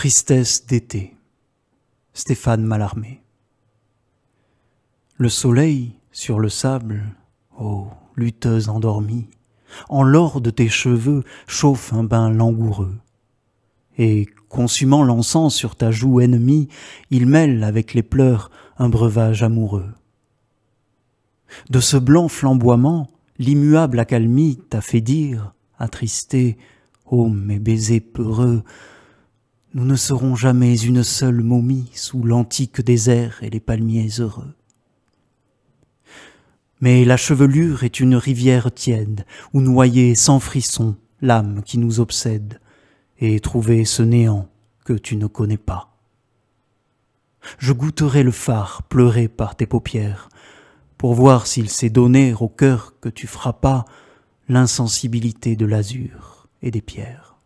Tristesse d'été. Stéphane Mallarmé. Le soleil sur le sable, ô lutteuse endormie, en l'or de tes cheveux chauffe un bain langoureux. Et, consumant l'encens sur ta joue ennemie, il mêle avec les pleurs un breuvage amoureux. De ce blanc flamboiement, l'immuable accalmie t'a fait dire, attristé, ô mes baisers peureux, nous ne serons jamais une seule momie sous l'antique désert et les palmiers heureux. Mais la chevelure est une rivière tiède, où noyer sans frisson l'âme qui nous obsède, et trouver ce néant que tu ne connais pas. Je goûterai le phare pleuré par tes paupières, pour voir s'il s'est donné au cœur que tu frappas l'insensibilité de l'azur et des pierres.